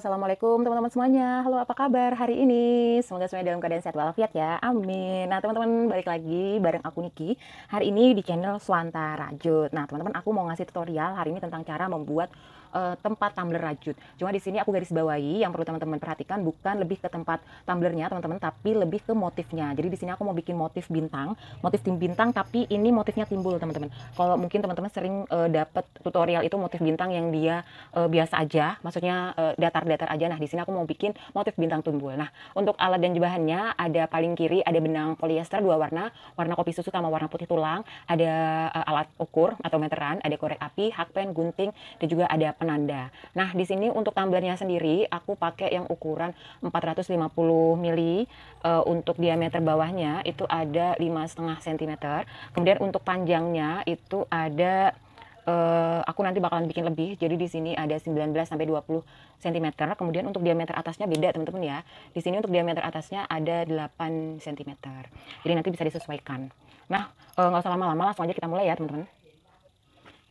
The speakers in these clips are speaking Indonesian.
assalamualaikum teman-teman semuanya. Halo, apa kabar hari ini? Semoga semuanya dalam keadaan sehat walafiat ya. Amin. Nah, teman-teman balik lagi bareng aku Niki. Hari ini di channel Swanta Rajut. Nah, teman-teman aku mau ngasih tutorial hari ini tentang cara membuat uh, tempat tumbler rajut. Cuma di sini aku garis bawahi yang perlu teman-teman perhatikan bukan lebih ke tempat tumblernya teman-teman, tapi lebih ke motifnya. Jadi di sini aku mau bikin motif bintang, motif tim bintang, tapi ini motifnya timbul teman-teman. Kalau mungkin teman-teman sering uh, eh, dapat tutorial itu motif bintang yang dia uh, biasa aja, maksudnya datar-datar aja. Nah di sini aku mau bikin motif bintang timbul. Nah untuk alat dan bahannya ada paling kiri ada benang polyester dua warna, warna kopi susu sama warna putih tulang, ada uh, alat ukur atau meteran, ada korek api, hakpen, gunting, dan juga ada penanda. Nah, di sini untuk tumblernya sendiri aku pakai yang ukuran 450 mili uh, untuk diameter bawahnya itu ada 5,5 cm. Kemudian untuk panjangnya itu ada uh, aku nanti bakalan bikin lebih. Jadi di sini ada 19 sampai 20 cm. Kemudian untuk diameter atasnya beda, teman-teman ya. Di sini untuk diameter atasnya ada 8 cm. Jadi nanti bisa disesuaikan. Nah, eh, nggak uh, usah lama-lama, langsung aja kita mulai ya, teman-teman.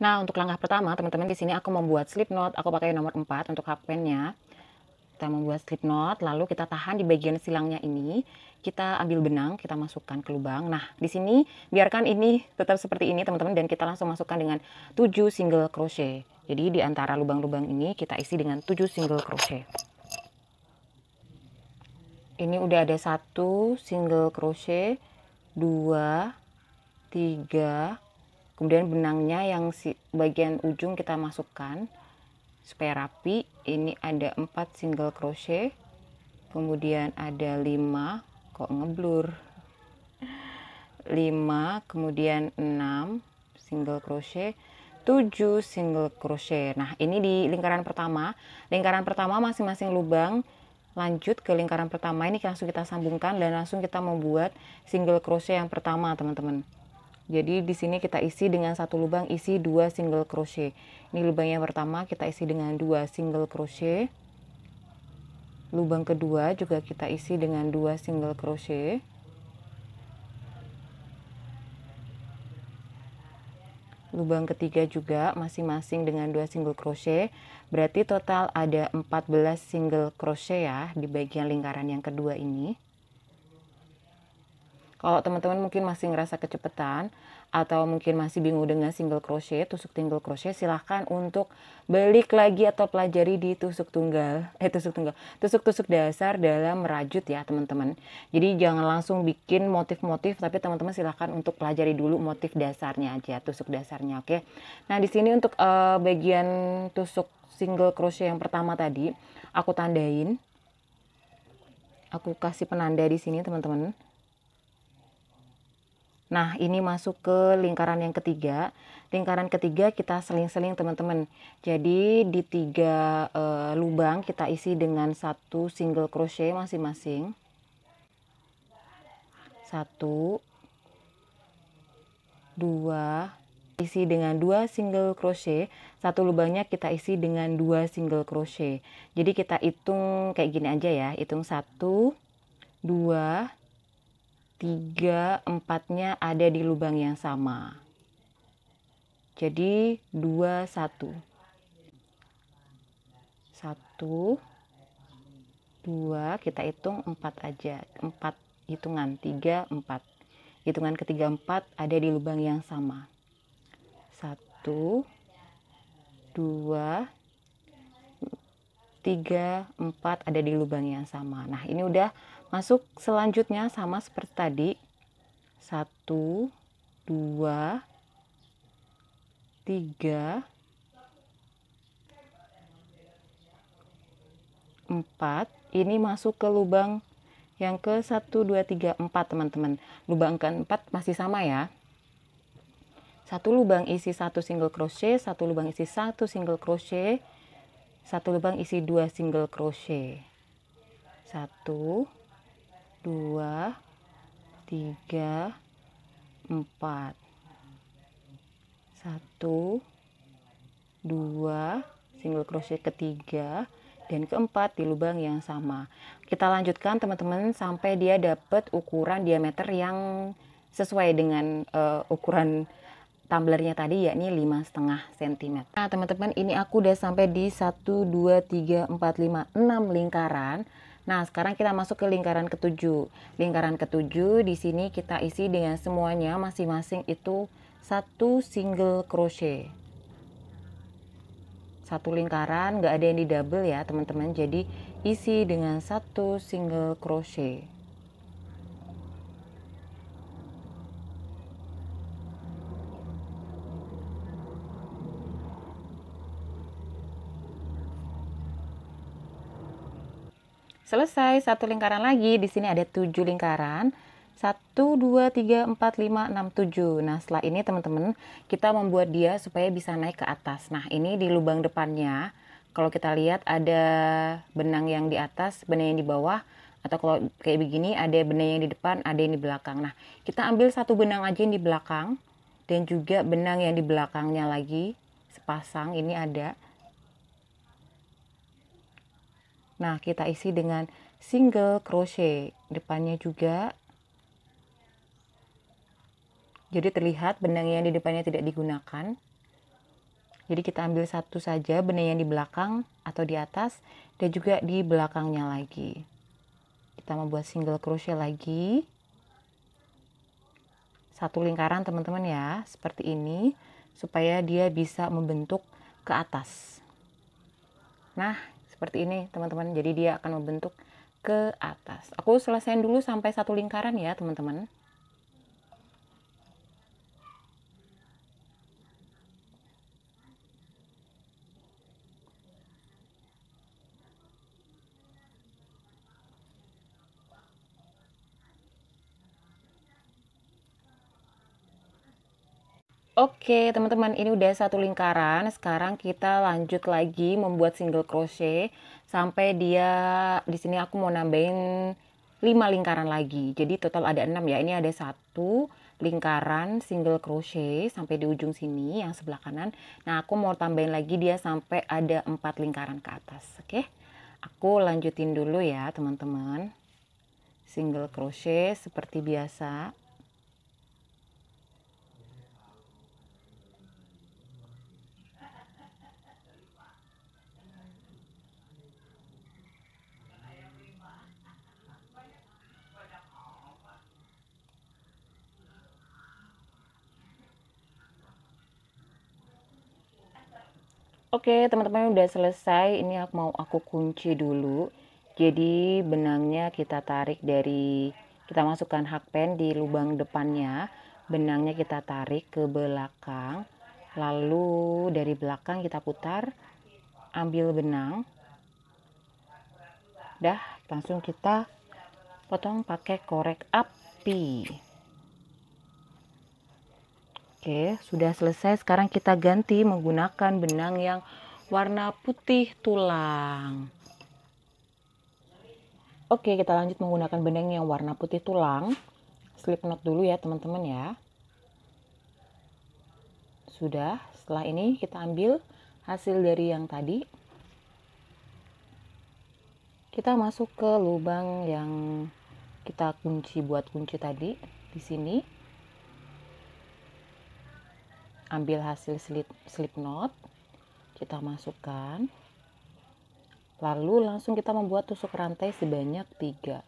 Nah, untuk langkah pertama, teman-teman di sini aku membuat slip knot. Aku pakai nomor 4 untuk hakpennya. Kita membuat slip knot, lalu kita tahan di bagian silangnya ini. Kita ambil benang, kita masukkan ke lubang. Nah, di sini biarkan ini tetap seperti ini, teman-teman. Dan kita langsung masukkan dengan 7 single crochet. Jadi, di antara lubang-lubang ini kita isi dengan 7 single crochet. Ini udah ada satu single crochet, dua, tiga, kemudian benangnya yang si bagian ujung kita masukkan supaya rapi ini ada 4 single crochet kemudian ada 5 kok ngeblur 5 kemudian 6 single crochet 7 single crochet nah ini di lingkaran pertama lingkaran pertama masing-masing lubang lanjut ke lingkaran pertama ini langsung kita sambungkan dan langsung kita membuat single crochet yang pertama teman-teman jadi di sini kita isi dengan satu lubang isi dua single crochet. Ini lubang yang pertama kita isi dengan dua single crochet. Lubang kedua juga kita isi dengan dua single crochet. lubang ketiga juga masing-masing dengan dua single crochet berarti total ada 14 single crochet ya di bagian lingkaran yang kedua ini kalau teman-teman mungkin masih ngerasa kecepetan atau mungkin masih bingung dengan single crochet, tusuk single crochet, silahkan untuk balik lagi atau pelajari di tusuk tunggal, eh tusuk tunggal, tusuk-tusuk dasar dalam merajut ya teman-teman. Jadi jangan langsung bikin motif-motif, tapi teman-teman silahkan untuk pelajari dulu motif dasarnya aja, tusuk dasarnya, oke? Nah di sini untuk uh, bagian tusuk single crochet yang pertama tadi, aku tandain, aku kasih penanda di sini teman-teman Nah, ini masuk ke lingkaran yang ketiga. Lingkaran ketiga kita seling-seling teman-teman. Jadi di tiga e, lubang kita isi dengan satu single crochet masing-masing. Satu, dua, isi dengan dua single crochet. Satu lubangnya kita isi dengan dua single crochet. Jadi kita hitung kayak gini aja ya. Hitung satu, dua, tiga empatnya ada di lubang yang sama. Jadi dua satu. Satu, dua, kita hitung empat aja. Empat hitungan, tiga, empat. Hitungan ketiga empat ada di lubang yang sama. Satu, dua, tiga, empat ada di lubang yang sama. Nah ini udah Masuk selanjutnya sama seperti tadi. satu dua tiga empat Ini masuk ke lubang yang ke satu dua tiga empat teman-teman. Lubang ke empat masih sama ya satu lubang isi satu single crochet, satu lubang isi satu single crochet, satu lubang isi dua single crochet, satu, 2 3 4 1 2 single crochet ketiga dan keempat di lubang yang sama kita lanjutkan teman-teman sampai dia dapat ukuran diameter yang sesuai dengan uh, ukuran tumblernya tadi yakni lima setengah cm nah teman-teman ini aku udah sampai di 1 2 3 4 5 6 lingkaran Nah, sekarang kita masuk ke lingkaran ketujuh. Lingkaran ketujuh di sini kita isi dengan semuanya masing-masing itu satu single crochet. Satu lingkaran, nggak ada yang di double ya teman-teman. Jadi isi dengan satu single crochet. Selesai satu lingkaran lagi. Di sini ada tujuh lingkaran. Satu, dua, tiga, empat, lima, enam, tujuh. Nah, setelah ini teman-teman, kita membuat dia supaya bisa naik ke atas. Nah, ini di lubang depannya. Kalau kita lihat ada benang yang di atas, benang yang di bawah. Atau kalau kayak begini, ada benang yang di depan, ada yang di belakang. Nah, kita ambil satu benang aja yang di belakang. Dan juga benang yang di belakangnya lagi. Sepasang, ini ada. Nah, kita isi dengan single crochet. Depannya juga. Jadi terlihat benang yang di depannya tidak digunakan. Jadi kita ambil satu saja benang yang di belakang atau di atas dan juga di belakangnya lagi. Kita membuat single crochet lagi. Satu lingkaran teman-teman ya, seperti ini supaya dia bisa membentuk ke atas. Nah, seperti ini teman-teman jadi dia akan membentuk ke atas aku selesaiin dulu sampai satu lingkaran ya teman-teman Oke, teman-teman, ini udah satu lingkaran. Sekarang kita lanjut lagi membuat single crochet sampai dia di sini aku mau nambahin 5 lingkaran lagi. Jadi total ada 6 ya. Ini ada satu lingkaran single crochet sampai di ujung sini yang sebelah kanan. Nah, aku mau tambahin lagi dia sampai ada 4 lingkaran ke atas, oke? Aku lanjutin dulu ya, teman-teman. Single crochet seperti biasa. Oke, teman-teman udah selesai. Ini aku mau aku kunci dulu. Jadi benangnya kita tarik dari kita masukkan hakpen di lubang depannya. Benangnya kita tarik ke belakang. Lalu dari belakang kita putar, ambil benang. Dah, langsung kita potong pakai korek api. Oke, sudah selesai. Sekarang kita ganti menggunakan benang yang warna putih tulang. Oke, kita lanjut menggunakan benang yang warna putih tulang. Slip knot dulu ya, teman-teman ya. Sudah, setelah ini kita ambil hasil dari yang tadi. Kita masuk ke lubang yang kita kunci buat kunci tadi di sini ambil hasil slip, slip knot kita masukkan lalu langsung kita membuat tusuk rantai sebanyak 3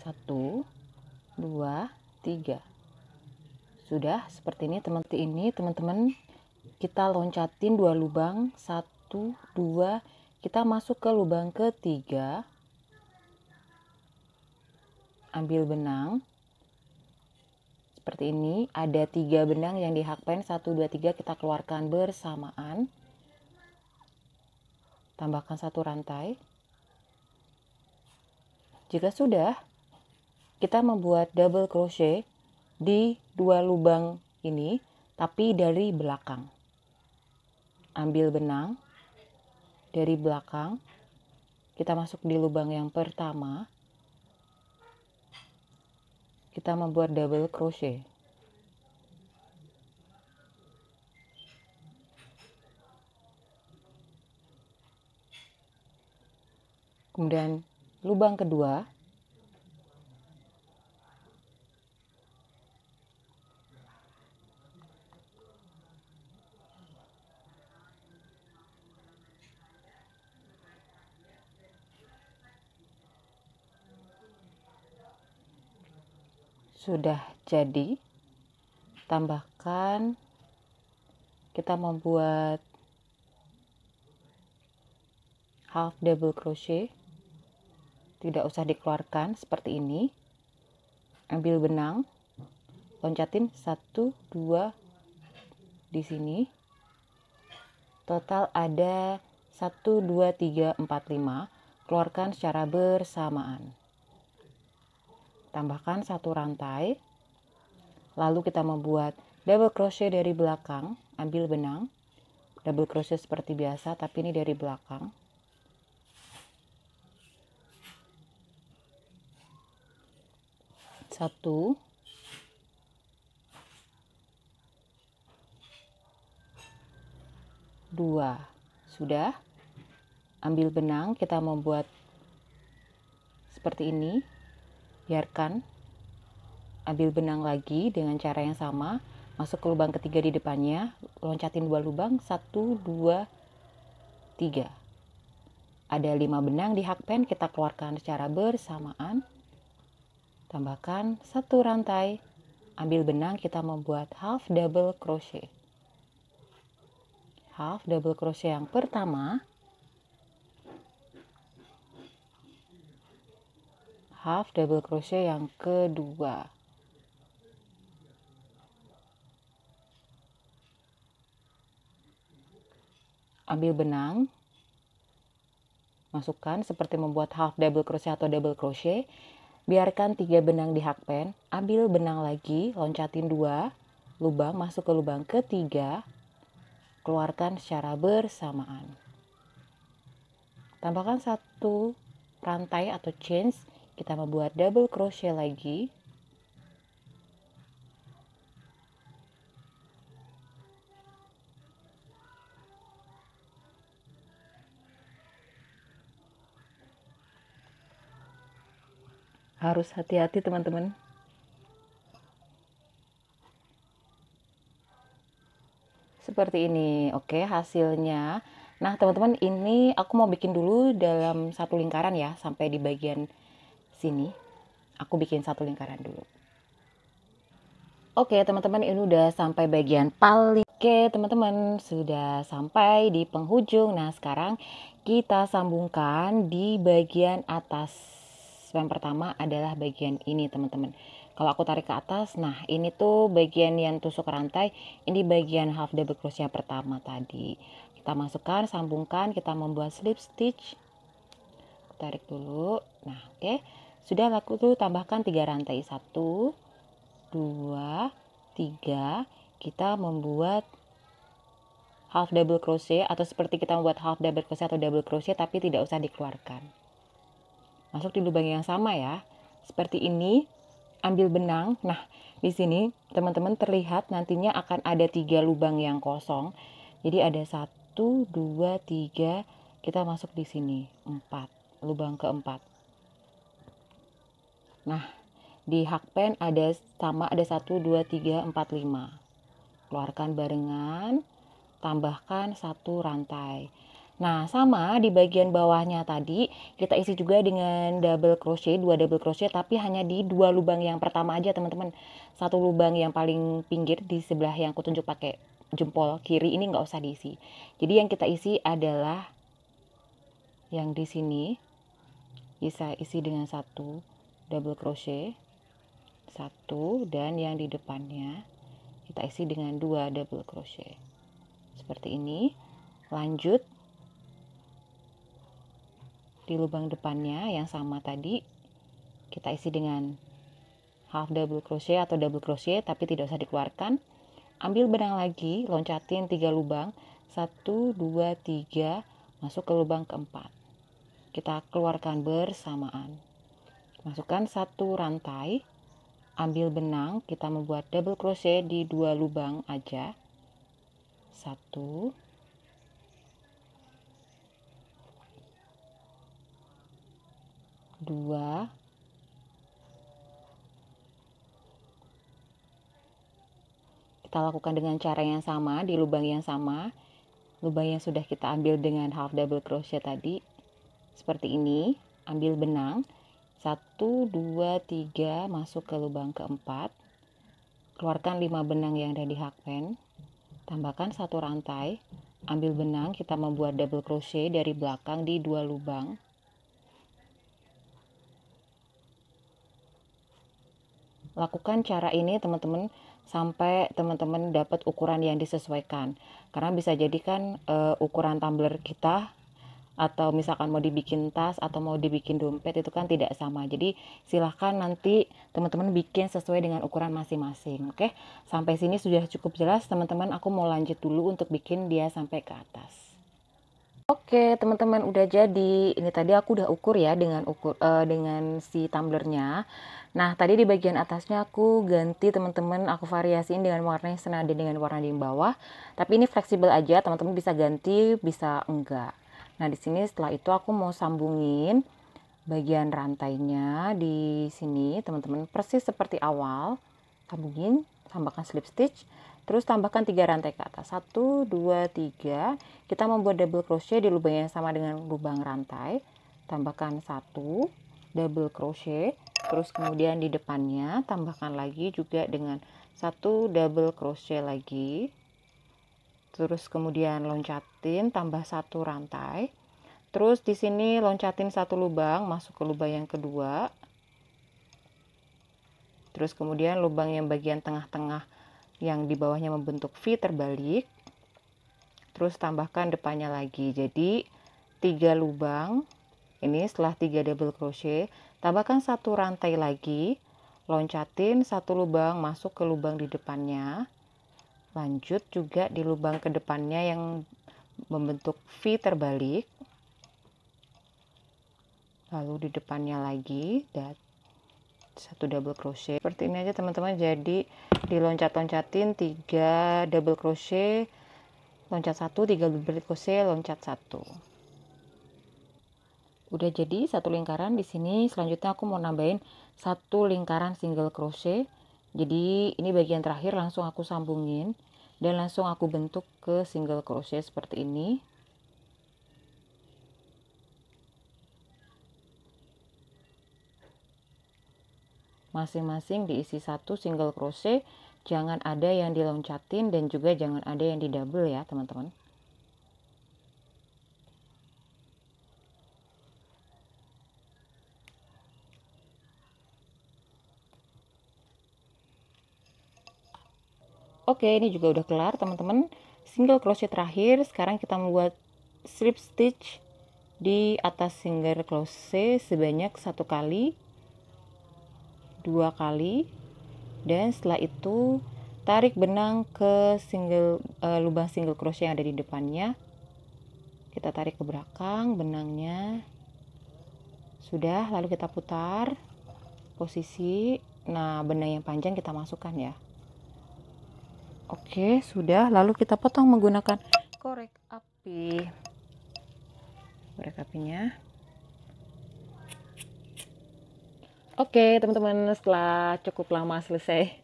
satu, dua, tiga, sudah seperti ini teman ini teman-teman kita loncatin dua lubang satu, dua, kita masuk ke lubang ketiga ambil benang seperti ini. Ada tiga benang yang di hakpen, satu dua tiga kita keluarkan bersamaan. Tambahkan satu rantai. Jika sudah, kita membuat double crochet di dua lubang ini, tapi dari belakang. Ambil benang dari belakang, kita masuk di lubang yang pertama, kita membuat double crochet kemudian lubang kedua sudah jadi tambahkan kita membuat half double crochet tidak usah dikeluarkan seperti ini ambil benang loncatin satu, dua. di sini total ada satu, dua, tiga, empat, lima. keluarkan secara bersamaan tambahkan satu rantai lalu kita membuat double crochet dari belakang ambil benang double crochet seperti biasa tapi ini dari belakang satu dua sudah ambil benang kita membuat seperti ini biarkan ambil benang lagi dengan cara yang sama masuk ke lubang ketiga di depannya loncatin dua lubang satu dua tiga ada lima benang di hakpen kita keluarkan secara bersamaan tambahkan satu rantai ambil benang kita membuat half double crochet half double crochet yang pertama half double crochet yang kedua ambil benang masukkan seperti membuat half double crochet atau double crochet biarkan tiga benang di hakpen ambil benang lagi loncatin dua lubang masuk ke lubang ketiga keluarkan secara bersamaan tambahkan satu rantai atau chains kita membuat double crochet lagi harus hati-hati teman-teman seperti ini oke hasilnya nah teman-teman ini aku mau bikin dulu dalam satu lingkaran ya sampai di bagian sini aku bikin satu lingkaran dulu. Oke teman-teman ini udah sampai bagian paling Oke teman-teman sudah sampai di penghujung Nah sekarang kita sambungkan di bagian atas Yang pertama adalah bagian ini teman-teman Kalau aku tarik ke atas Nah ini tuh bagian yang tusuk rantai Ini bagian half double crochet pertama tadi Kita masukkan, sambungkan, kita membuat slip stitch Tarik dulu Nah oke okay sudah laku tuh tambahkan 3 rantai. 1 2 3 kita membuat half double crochet atau seperti kita membuat half double crochet atau double crochet tapi tidak usah dikeluarkan. Masuk di lubang yang sama ya. Seperti ini, ambil benang. Nah, di sini teman-teman terlihat nantinya akan ada tiga lubang yang kosong. Jadi ada satu, dua, tiga. Kita masuk di sini empat, lubang keempat. Nah, di hakpen ada sama ada 1 2 3 4 5. Keluarkan barengan, tambahkan satu rantai. Nah, sama di bagian bawahnya tadi kita isi juga dengan double crochet, dua double crochet tapi hanya di dua lubang yang pertama aja, teman-teman. Satu lubang yang paling pinggir di sebelah yang aku tunjuk pakai jempol kiri ini nggak usah diisi. Jadi yang kita isi adalah yang di sini bisa isi dengan satu double crochet satu dan yang di depannya kita isi dengan dua double crochet seperti ini lanjut di lubang depannya yang sama tadi kita isi dengan half double crochet atau double crochet tapi tidak usah dikeluarkan ambil benang lagi loncatin tiga lubang satu dua tiga masuk ke lubang keempat kita keluarkan bersamaan masukkan satu rantai ambil benang kita membuat double crochet di dua lubang aja satu dua kita lakukan dengan cara yang sama di lubang yang sama lubang yang sudah kita ambil dengan half double crochet tadi seperti ini ambil benang 1, 2, 3 masuk ke lubang keempat keluarkan 5 benang yang ada di hakpen tambahkan satu rantai ambil benang kita membuat double crochet dari belakang di dua lubang lakukan cara ini teman-teman sampai teman-teman dapat ukuran yang disesuaikan karena bisa jadikan uh, eh, ukuran tumbler kita atau misalkan mau dibikin tas atau mau dibikin dompet itu kan tidak sama. Jadi silahkan nanti teman-teman bikin sesuai dengan ukuran masing-masing. Oke, sampai sini sudah cukup jelas teman-teman. Aku mau lanjut dulu untuk bikin dia sampai ke atas. Oke teman-teman udah jadi ini tadi aku udah ukur ya dengan ukur uh, dengan si tumblernya. Nah tadi di bagian atasnya aku ganti teman-teman aku variasiin dengan warna yang senada dengan warna di bawah. Tapi ini fleksibel aja teman-teman bisa ganti bisa enggak. Nah, di sini setelah itu aku mau sambungin bagian rantainya di sini, teman-teman. Persis seperti awal, sambungin, tambahkan slip stitch, terus tambahkan tiga rantai ke atas. satu dua tiga Kita membuat double crochet di lubang yang sama dengan lubang rantai. Tambahkan satu double crochet, terus kemudian di depannya tambahkan lagi juga dengan satu double crochet lagi terus kemudian loncatin tambah satu rantai terus di sini loncatin satu lubang masuk ke lubang yang kedua terus kemudian lubang yang bagian tengah-tengah yang di bawahnya membentuk V terbalik terus tambahkan depannya lagi jadi tiga lubang ini setelah tiga double crochet tambahkan satu rantai lagi loncatin satu lubang masuk ke lubang di depannya Lanjut juga di lubang kedepannya yang membentuk V terbalik. Lalu di depannya lagi dan satu double crochet. Seperti ini aja teman-teman. Jadi diloncat-loncatin tiga double crochet, loncat satu tiga double crochet, loncat satu Udah jadi satu lingkaran di sini. Selanjutnya aku mau nambahin satu lingkaran single crochet jadi ini bagian terakhir langsung aku sambungin dan langsung aku bentuk ke single crochet seperti ini. Masing-masing diisi satu single crochet, jangan ada yang diloncatin dan juga jangan ada yang di double ya teman-teman. Oke, ini juga udah kelar teman-teman. Single crochet terakhir, sekarang kita membuat slip stitch di atas single crochet sebanyak satu kali, dua kali, dan setelah itu tarik benang ke single uh, lubang single crochet yang ada di depannya. Kita tarik ke belakang benangnya. Sudah, lalu kita putar posisi. Nah, benang yang panjang kita masukkan ya. Oke, sudah. Lalu kita potong menggunakan korek api. Korek apinya. Oke, teman-teman, setelah cukup lama selesai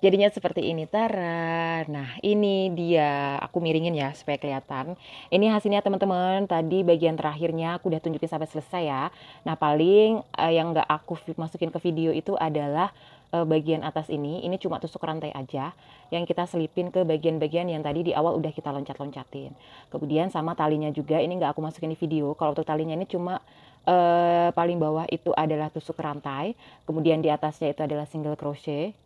jadinya seperti ini Tara nah ini dia aku miringin ya supaya kelihatan ini hasilnya teman-teman tadi bagian terakhirnya aku udah tunjukin sampai selesai ya nah paling eh, yang nggak aku masukin ke video itu adalah Eh, bagian atas ini, ini cuma tusuk rantai aja yang kita selipin ke bagian-bagian yang tadi di awal udah kita loncat-loncatin. Kemudian sama talinya juga, ini nggak aku masukin di video. Kalau untuk talinya ini cuma uh, paling bawah itu adalah tusuk rantai, kemudian di atasnya itu adalah single crochet.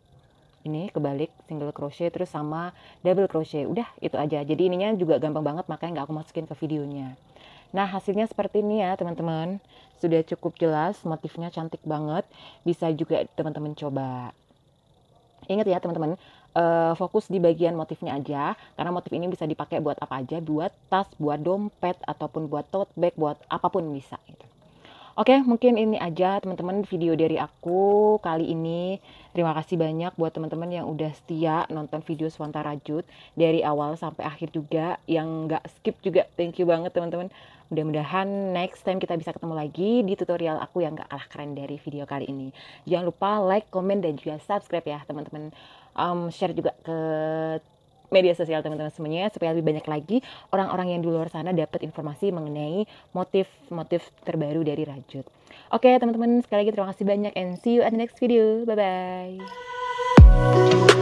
Ini kebalik single crochet terus sama double crochet. Udah itu aja. Jadi ininya juga gampang banget makanya nggak aku masukin ke videonya. Nah, hasilnya seperti ini ya, teman-teman. Sudah cukup jelas, motifnya cantik banget. Bisa juga teman-teman coba. Ingat ya, teman-teman, uh, fokus di bagian motifnya aja karena motif ini bisa dipakai buat apa aja, buat tas, buat dompet ataupun buat tote bag, buat apapun bisa gitu. Oke, mungkin ini aja teman-teman video dari aku kali ini. Terima kasih banyak buat teman-teman yang udah setia nonton video Swanta Rajut dari awal sampai akhir juga, yang nggak skip juga. Thank you banget teman-teman. Mudah-mudahan next time kita bisa ketemu lagi di tutorial aku yang gak kalah keren dari video kali ini. Jangan lupa like, komen, dan juga subscribe ya teman-teman. Um, share juga ke media sosial teman-teman semuanya supaya lebih banyak lagi orang-orang yang di luar sana dapat informasi mengenai motif-motif terbaru dari rajut. Oke teman-teman sekali lagi terima kasih banyak and see you at the next video. Bye-bye.